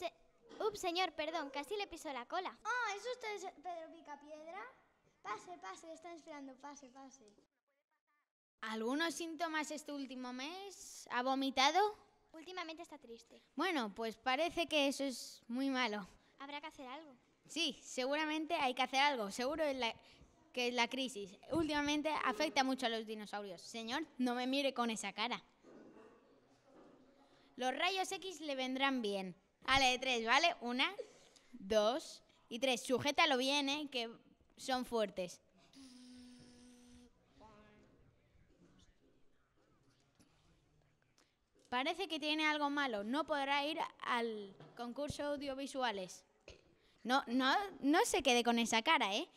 Eh, ups, señor, perdón, casi le pisó la cola. Ah, ¿es usted Pedro Picapiedra? Pase, pase, están esperando, pase, pase. ¿Algunos síntomas este último mes? ¿Ha vomitado? Últimamente está triste. Bueno, pues parece que eso es muy malo. Habrá que hacer algo. Sí, seguramente hay que hacer algo. Seguro que es la crisis. Últimamente afecta mucho a los dinosaurios. Señor, no me mire con esa cara. Los rayos X le vendrán bien. Vale, de tres, ¿vale? Una, dos y tres. Sujétalo bien, ¿eh? Que son fuertes. Parece que tiene algo malo. No podrá ir al concurso audiovisuales. No, no, no se quede con esa cara, ¿eh?